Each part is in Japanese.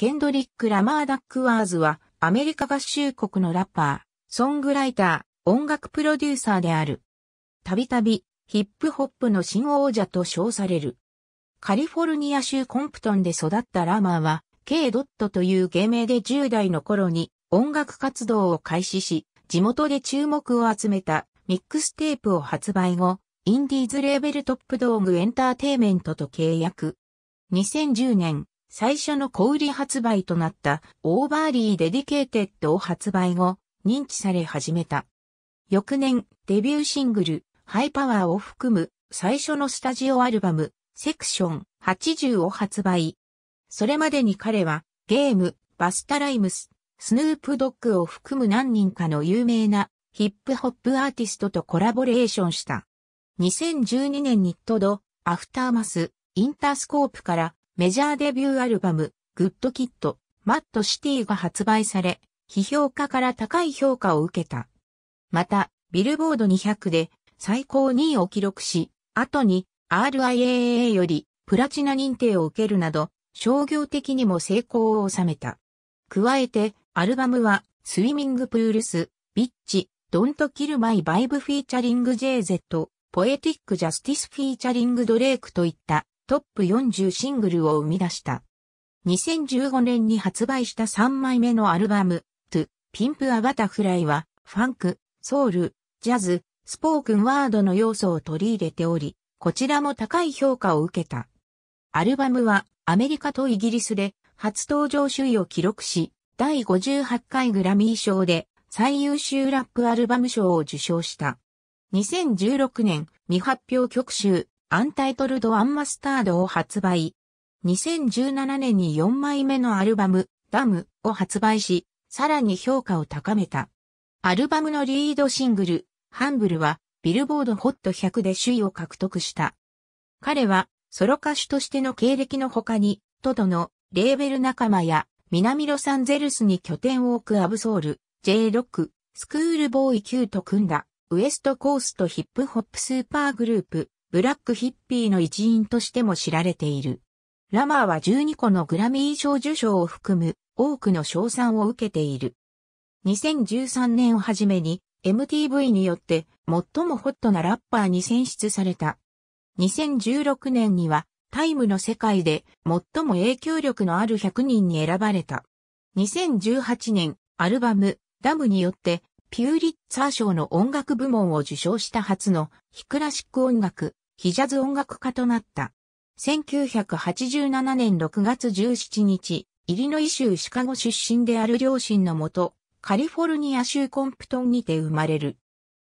ケンドリック・ラマー・ダックワーズは、アメリカ合衆国のラッパー、ソングライター、音楽プロデューサーである。たびたび、ヒップホップの新王者と称される。カリフォルニア州コンプトンで育ったラマーは、K. ドットという芸名で10代の頃に音楽活動を開始し、地元で注目を集めたミックステープを発売後、インディーズレーベルトップドーグエンターテイメントと契約。2010年、最初の小売発売となったオーバーリーデディケーテッドを発売後、認知され始めた。翌年、デビューシングル、ハイパワーを含む最初のスタジオアルバム、セクション80を発売。それまでに彼は、ゲーム、バスタライムス、スヌープドッグを含む何人かの有名なヒップホップアーティストとコラボレーションした。2012年にとど、アフターマス、インタースコープからメジャーデビューアルバム、グッドキット、マットシティが発売され、批評家から高い評価を受けた。また、ビルボード200で最高2位を記録し、後に RIAA よりプラチナ認定を受けるなど、商業的にも成功を収めた。加えて、アルバムは、スイミングプールス、ビッチ、ドントキルマイバイブフィーチャリング JZ、ポエティックジャスティスフィーチャリングドレイクといったトップ40シングルを生み出した。2015年に発売した3枚目のアルバム、トゥ・ピンプ・アバタフライは、ファンク、ソウル、ジャズ、スポークンワードの要素を取り入れており、こちらも高い評価を受けた。アルバムはアメリカとイギリスで初登場首位を記録し、第58回グラミー賞で最優秀ラップアルバム賞を受賞した。2016年未発表曲集アンタイトルド・アンマスタードを発売。2017年に4枚目のアルバム、ダムを発売し、さらに評価を高めた。アルバムのリードシングル、ハンブルは、ビルボードホット100で首位を獲得した。彼は、ソロ歌手としての経歴の他に、トドのレーベル仲間や、南ロサンゼルスに拠点を置くアブソール、J ロック、スクールボーイ Q と組んだ、ウエストコーストヒップホップスーパーグループ、ブラックヒッピーの一員としても知られている。ラマーは12個のグラミー賞受賞を含む多くの賞賛を受けている。2013年をはじめに MTV によって最もホットなラッパーに選出された。2016年にはタイムの世界で最も影響力のある100人に選ばれた。2018年アルバムダムによってピューリッツァー賞の音楽部門を受賞した初のヒクラシック音楽ヒジャズ音楽家となった。1987年6月17日、イリノイ州シカゴ出身である両親のもと、カリフォルニア州コンプトンにて生まれる。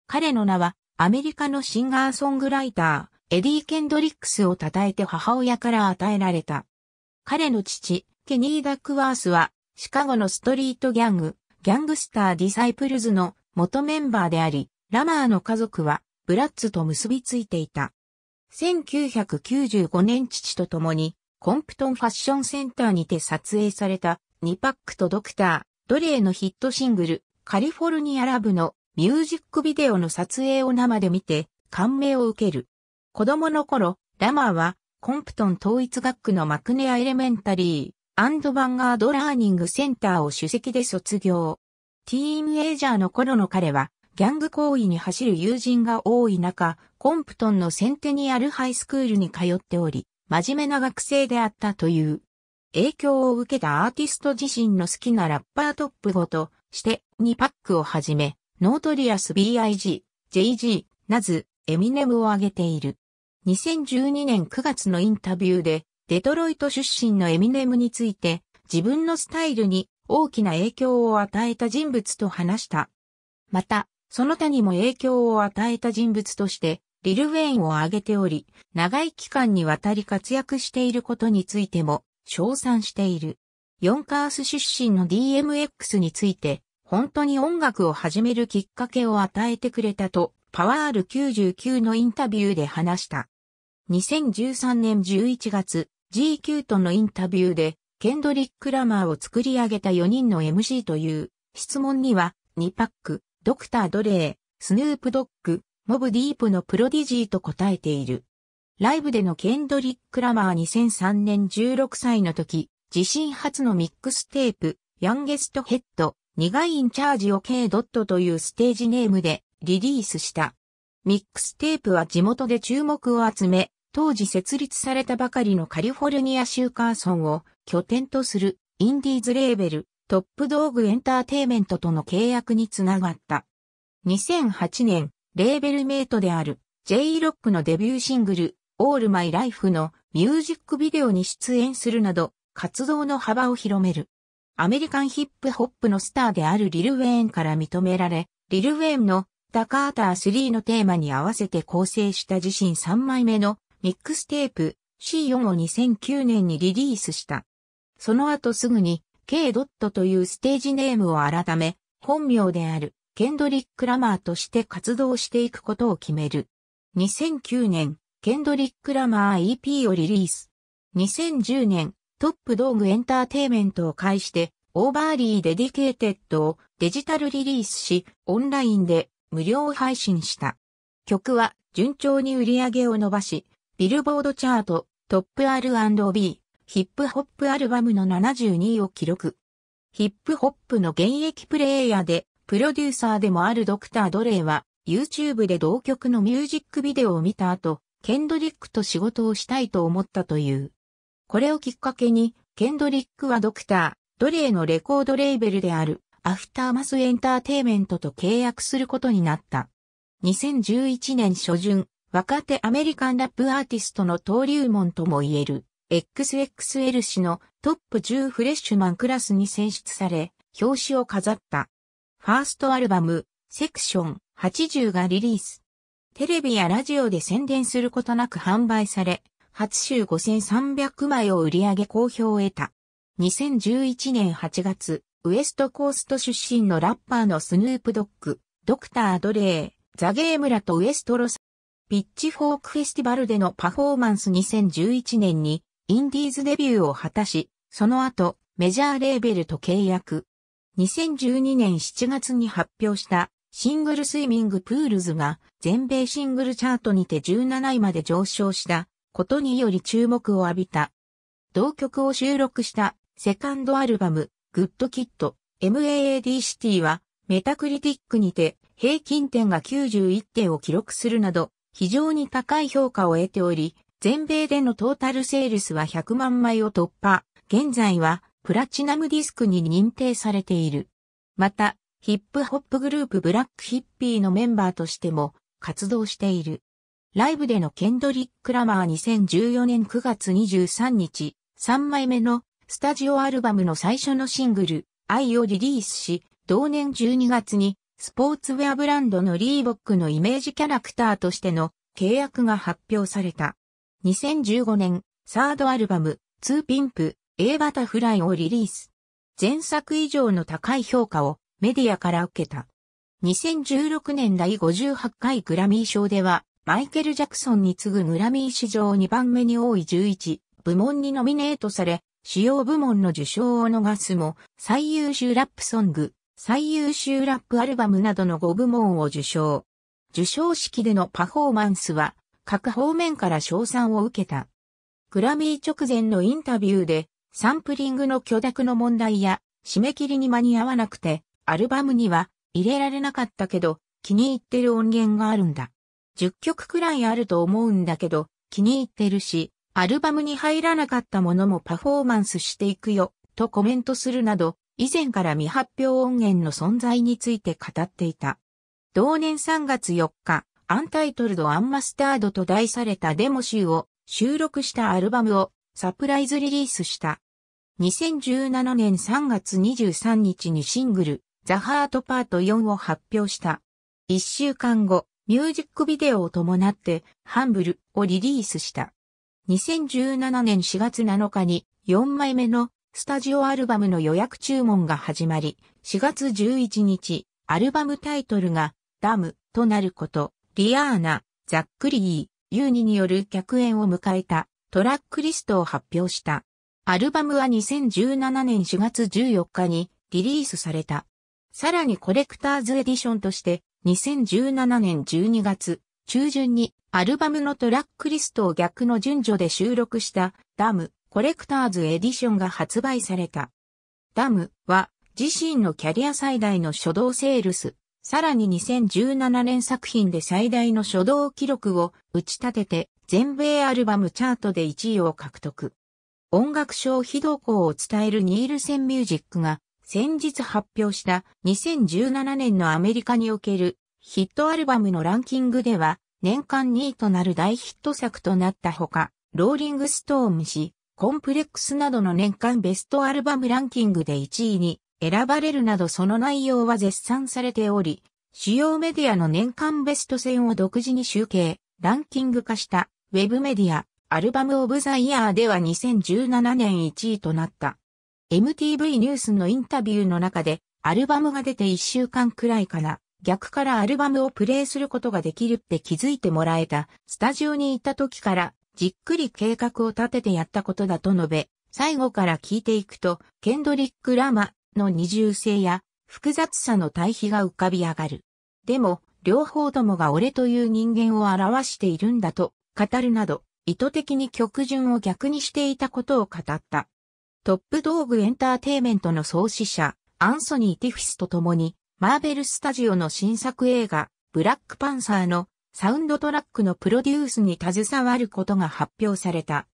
彼の名は、アメリカのシンガーソングライター、エディ・ケンドリックスを称えて母親から与えられた。彼の父、ケニー・ダックワースは、シカゴのストリートギャング、ギャングスター・ディサイプルズの元メンバーであり、ラマーの家族は、ブラッツと結びついていた。1995年父と共にコンプトンファッションセンターにて撮影された2パックとドクター、ドレーのヒットシングルカリフォルニアラブのミュージックビデオの撮影を生で見て感銘を受ける。子供の頃、ラマーはコンプトン統一学区のマクネアエレメンタリーヴァンガードラーニングセンターを主席で卒業。ティーンエイジャーの頃の彼はギャング行為に走る友人が多い中、コンプトンのセンテニアルハイスクールに通っており、真面目な学生であったという。影響を受けたアーティスト自身の好きなラッパートップ5としてニパックをはじめ、ノートリアス B.I.G., J.G., ナズ、エミネムを挙げている。2012年9月のインタビューで、デトロイト出身のエミネムについて、自分のスタイルに大きな影響を与えた人物と話した。また、その他にも影響を与えた人物として、リル・ウェインを挙げており、長い期間にわたり活躍していることについても、称賛している。ヨンカース出身の DMX について、本当に音楽を始めるきっかけを与えてくれたと、パワール99のインタビューで話した。2013年11月、GQ とのインタビューで、ケンドリック・ラマーを作り上げた4人の MC という質問には、2パック、ドクター・ドレー、スヌープ・ドッグ、モブ・ディープのプロディジーと答えている。ライブでのケンドリック・ラマー2003年16歳の時、自身初のミックステープ、ヤンゲスト・ヘッド、苦いインチャージを K. ドットというステージネームでリリースした。ミックステープは地元で注目を集め、当時設立されたばかりのカリフォルニアシューカーソンを拠点とするインディーズレーベルトップ道具エンターテイメントとの契約につながった。2008年、レーベルメイトである J-Rock のデビューシングル、All My Life のミュージックビデオに出演するなど、活動の幅を広める。アメリカンヒップホップのスターであるリル・ウェーンから認められ、リル・ウェーンのダカーター3のテーマに合わせて構成した自身3枚目のミックステープ C4 を2009年にリリースした。その後すぐに K. というステージネームを改め、本名であるケンドリック・ラマーとして活動していくことを決める。2009年、ケンドリック・ラマー EP をリリース。2010年、トップ道具エンターテイメントを介して、オーバーリーデディケーテッドをデジタルリリースし、オンラインで無料配信した。曲は順調に売り上げを伸ばし、ビルボードチャート、トップ R&B、ヒップホップアルバムの72位を記録。ヒップホップの現役プレイヤーで、プロデューサーでもあるドクター・ドレイは、YouTube で同曲のミュージックビデオを見た後、ケンドリックと仕事をしたいと思ったという。これをきっかけに、ケンドリックはドクター、ドレイのレコードレーベルである、アフターマスエンターテイメントと契約することになった。2011年初旬、若手アメリカンラップアーティストの登竜門とも言える。XXL 氏のトップ10フレッシュマンクラスに選出され、表紙を飾った。ファーストアルバム、セクション80がリリース。テレビやラジオで宣伝することなく販売され、初週5300枚を売り上げ好評を得た。2011年8月、ウエストコースト出身のラッパーのスヌープドッグ、ドクター・ドレー、ザ・ゲームラとウエストロス、ピッチフォークフェスティバルでのパフォーマンス2011年にインディーズデビューを果たし、その後、メジャーレーベルと契約。2012年7月に発表したシングルスイミングプールズが全米シングルチャートにて17位まで上昇したことにより注目を浴びた。同曲を収録したセカンドアルバム、グッドキット、MAAD シティはメタクリティックにて平均点が91点を記録するなど非常に高い評価を得ており、全米でのトータルセールスは100万枚を突破。現在はプラチナムディスクに認定されている。また、ヒップホップグループブラックヒッピーのメンバーとしても活動している。ライブでのケンドリック・ラマー2014年9月23日、3枚目のスタジオアルバムの最初のシングル、愛をリリースし、同年12月にスポーツウェアブランドのリーボックのイメージキャラクターとしての契約が発表された。2015年、サードアルバム、ツーピンプ、A バタフライをリリース。前作以上の高い評価をメディアから受けた。2016年第58回グラミー賞では、マイケル・ジャクソンに次ぐグラミー史上2番目に多い11部門にノミネートされ、主要部門の受賞を逃すも、最優秀ラップソング、最優秀ラップアルバムなどの5部門を受賞。受賞式でのパフォーマンスは、各方面から賞賛を受けた。グラミー直前のインタビューで、サンプリングの許諾の問題や、締め切りに間に合わなくて、アルバムには入れられなかったけど、気に入ってる音源があるんだ。10曲くらいあると思うんだけど、気に入ってるし、アルバムに入らなかったものもパフォーマンスしていくよ、とコメントするなど、以前から未発表音源の存在について語っていた。同年3月4日、アンタイトルド・アンマスタードと題されたデモ集を収録したアルバムをサプライズリリースした。2017年3月23日にシングル、ザ・ハート・パート4を発表した。1週間後、ミュージックビデオを伴って、ハンブルをリリースした。2017年4月7日に4枚目のスタジオアルバムの予約注文が始まり、4月11日、アルバムタイトルがダムとなること。リアーナ、ザックリー、ユーニによる客演を迎えたトラックリストを発表した。アルバムは2017年4月14日にリリースされた。さらにコレクターズエディションとして2017年12月中旬にアルバムのトラックリストを逆の順序で収録したダムコレクターズエディションが発売された。ダムは自身のキャリア最大の初動セールスさらに2017年作品で最大の書道記録を打ち立てて全米アルバムチャートで1位を獲得。音楽賞非動向を伝えるニールセンミュージックが先日発表した2017年のアメリカにおけるヒットアルバムのランキングでは年間2位となる大ヒット作となったほか、ローリングストーン氏、コンプレックスなどの年間ベストアルバムランキングで1位に選ばれるなどその内容は絶賛されており、主要メディアの年間ベスト戦を独自に集計、ランキング化したウェブメディア、アルバムオブザイヤーでは2017年1位となった。MTV ニュースのインタビューの中で、アルバムが出て1週間くらいかな、逆からアルバムをプレイすることができるって気づいてもらえた、スタジオに行った時から、じっくり計画を立ててやったことだと述べ、最後から聞いていくと、ケンドリック・ラマ、の二重性や複雑さの対比が浮かび上がる。でも、両方ともが俺という人間を表しているんだと語るなど、意図的に曲順を逆にしていたことを語った。トップ道具エンターテイメントの創始者、アンソニー・ティフィスと共に、マーベル・スタジオの新作映画、ブラック・パンサーのサウンドトラックのプロデュースに携わることが発表された。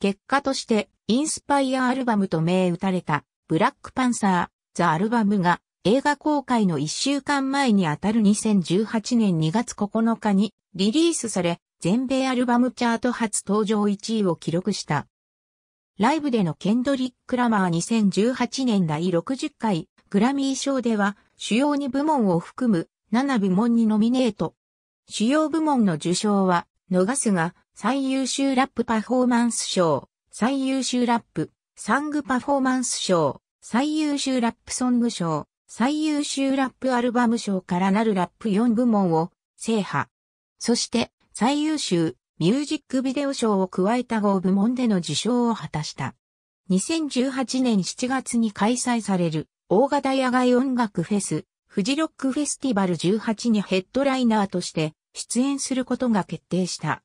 結果として、インスパイアアルバムと銘打たれたブラックパンサー、ザ・アルバムが映画公開の1週間前にあたる2018年2月9日にリリースされ、全米アルバムチャート初登場1位を記録した。ライブでのケンドリック・ラマー2018年第60回グラミー賞では主要2部門を含む7部門にノミネート。主要部門の受賞は逃すが最優秀ラップパフォーマンス賞、最優秀ラップ、サングパフォーマンス賞、最優秀ラップソング賞、最優秀ラップアルバム賞からなるラップ4部門を制覇。そして最優秀ミュージックビデオ賞を加えた5部門での受賞を果たした。2018年7月に開催される大型野外音楽フェス、フジロックフェスティバル18にヘッドライナーとして出演することが決定した。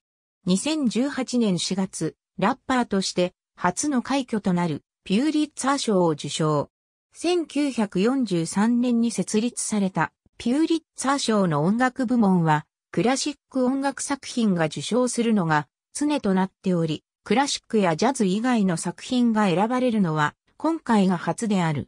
2018年4月、ラッパーとして初の快挙となるピューリッツァー賞を受賞。1943年に設立されたピューリッツァー賞の音楽部門はクラシック音楽作品が受賞するのが常となっており、クラシックやジャズ以外の作品が選ばれるのは今回が初である。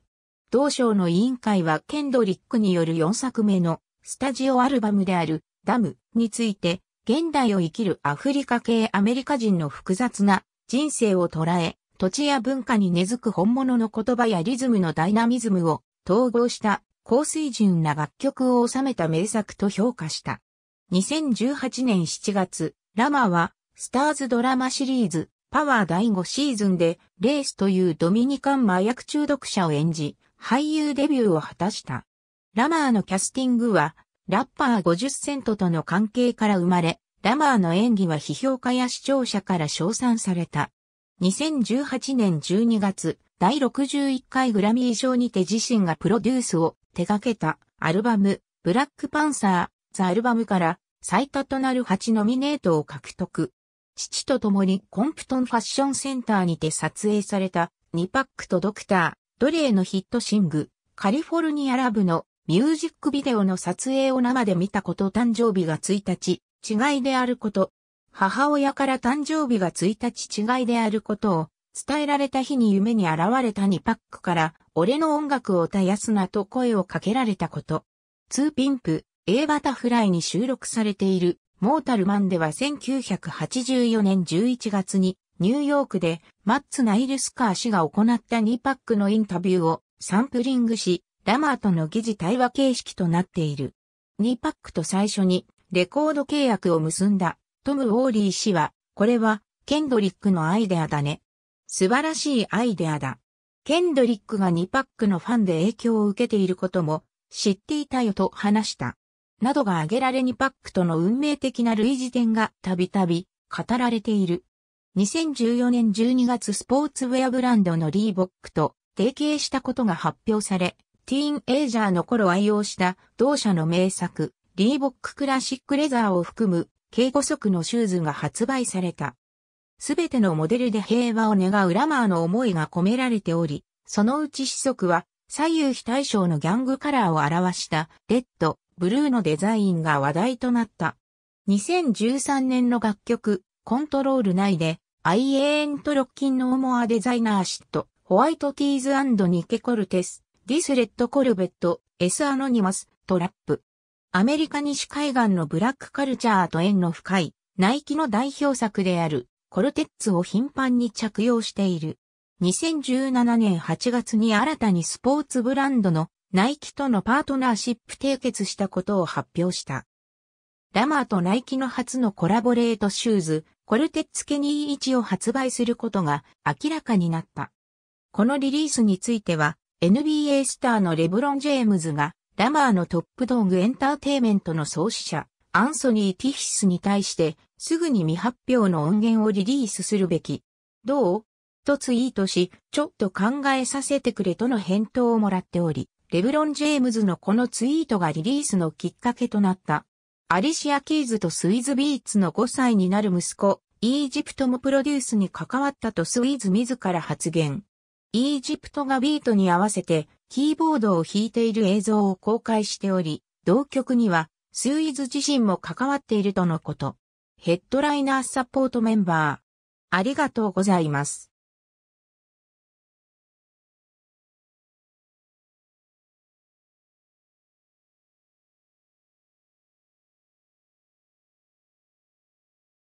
同賞の委員会はケンドリックによる4作目のスタジオアルバムであるダムについて現代を生きるアフリカ系アメリカ人の複雑な人生を捉え、土地や文化に根付く本物の言葉やリズムのダイナミズムを統合した高水準な楽曲を収めた名作と評価した。2018年7月、ラマはスターズドラマシリーズパワー第5シーズンでレースというドミニカン麻薬中毒者を演じ、俳優デビューを果たした。ラマーのキャスティングはラッパー50セントとの関係から生まれ、ラマーの演技は批評家や視聴者から称賛された。2018年12月、第61回グラミー賞にて自身がプロデュースを手掛けたアルバム、ブラックパンサー、ザ・アルバムから最多となる8ノミネートを獲得。父と共にコンプトンファッションセンターにて撮影されたニパックとドクター、ドレーのヒットシング、カリフォルニアラブのミュージックビデオの撮影を生で見たこと誕生日が1日、違いであること。母親から誕生日が1日違いであることを伝えられた日に夢に現れた2パックから俺の音楽を絶やすなと声をかけられたこと。2ピンプ A バタフライに収録されているモータルマンでは1984年11月にニューヨークでマッツ・ナイルスカー氏が行った2パックのインタビューをサンプリングし、ラマーとの疑似対話形式となっている。2パックと最初にレコード契約を結んだ、トム・ウォーリー氏は、これは、ケンドリックのアイデアだね。素晴らしいアイデアだ。ケンドリックが2パックのファンで影響を受けていることも知っていたよと話した。などが挙げられ2パックとの運命的な類似点がたびたび語られている。2014年12月スポーツウェアブランドのリーボックと提携したことが発表され、ティーンエイジャーの頃愛用した同社の名作、リーボッククラシックレザーを含む、軽5足のシューズが発売された。すべてのモデルで平和を願うラマーの思いが込められており、そのうち四足は左右非対称のギャングカラーを表したレッド、ブルーのデザインが話題となった。2013年の楽曲、コントロール内で、I エントロッキンのオモアデザイナーシット、ホワイトティーズニケコルテス、ディスレッドコルベット、エスアノニマス、トラップ、アメリカ西海岸のブラックカルチャーと縁の深い、ナイキの代表作である、コルテッツを頻繁に着用している。2017年8月に新たにスポーツブランドのナイキとのパートナーシップ締結したことを発表した。ラマーとナイキの初のコラボレートシューズ、コルテッツケニー1を発売することが明らかになった。このリリースについては、NBA スターのレブロン・ジェームズがラマーのトップドーグエンターテイメントの創始者、アンソニー・ティヒスに対して、すぐに未発表の音源をリリースするべき。どうとツイートし、ちょっと考えさせてくれとの返答をもらっており、レブロン・ジェームズのこのツイートがリリースのきっかけとなった。アリシア・キーズとスイズ・ビーツの5歳になる息子、イージプトもプロデュースに関わったとスイズ自ら発言。イージプトがビートに合わせてキーボードを弾いている映像を公開しており、同曲にはスーイズ自身も関わっているとのこと。ヘッドライナーサポートメンバー。ありがとうございます。